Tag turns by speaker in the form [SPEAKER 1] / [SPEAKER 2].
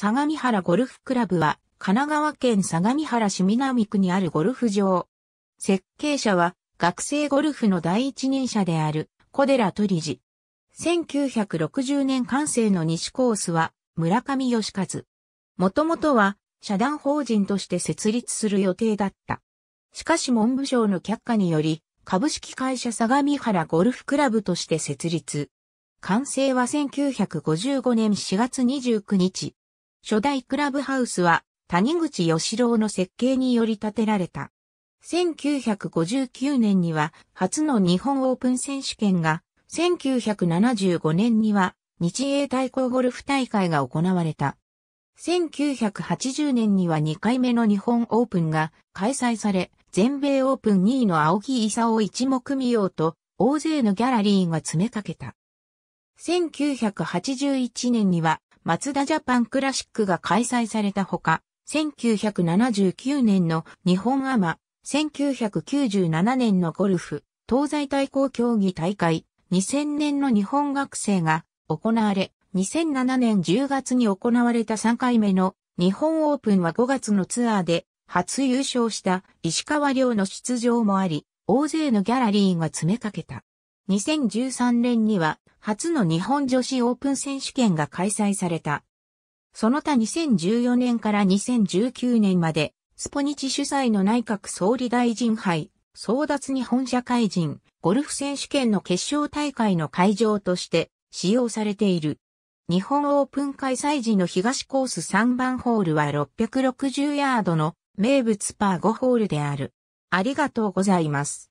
[SPEAKER 1] 相模原ゴルフクラブは、神奈川県相模原市南区にあるゴルフ場。設計者は、学生ゴルフの第一人者である、小寺都理事。1960年完成の西コースは、村上義和。もともとは、社団法人として設立する予定だった。しかし文部省の却下により、株式会社相模原ゴルフクラブとして設立。完成は1955年4月29日。初代クラブハウスは谷口義郎の設計により建てられた。1959年には初の日本オープン選手権が、1975年には日英対抗ゴルフ大会が行われた。1980年には2回目の日本オープンが開催され、全米オープン2位の青木勲を一目見ようと、大勢のギャラリーが詰めかけた。1981年にはマツダジャパンクラシックが開催されたほか、1979年の日本アマ、1997年のゴルフ、東西対抗競技大会、2000年の日本学生が行われ、2007年10月に行われた3回目の日本オープンは5月のツアーで初優勝した石川遼の出場もあり、大勢のギャラリーが詰めかけた。2013年には初の日本女子オープン選手権が開催された。その他2014年から2019年まで、スポニチ主催の内閣総理大臣杯、争奪日本社会人、ゴルフ選手権の決勝大会の会場として使用されている。日本オープン開催時の東コース3番ホールは660ヤードの名物パー5ホールである。ありがとうございます。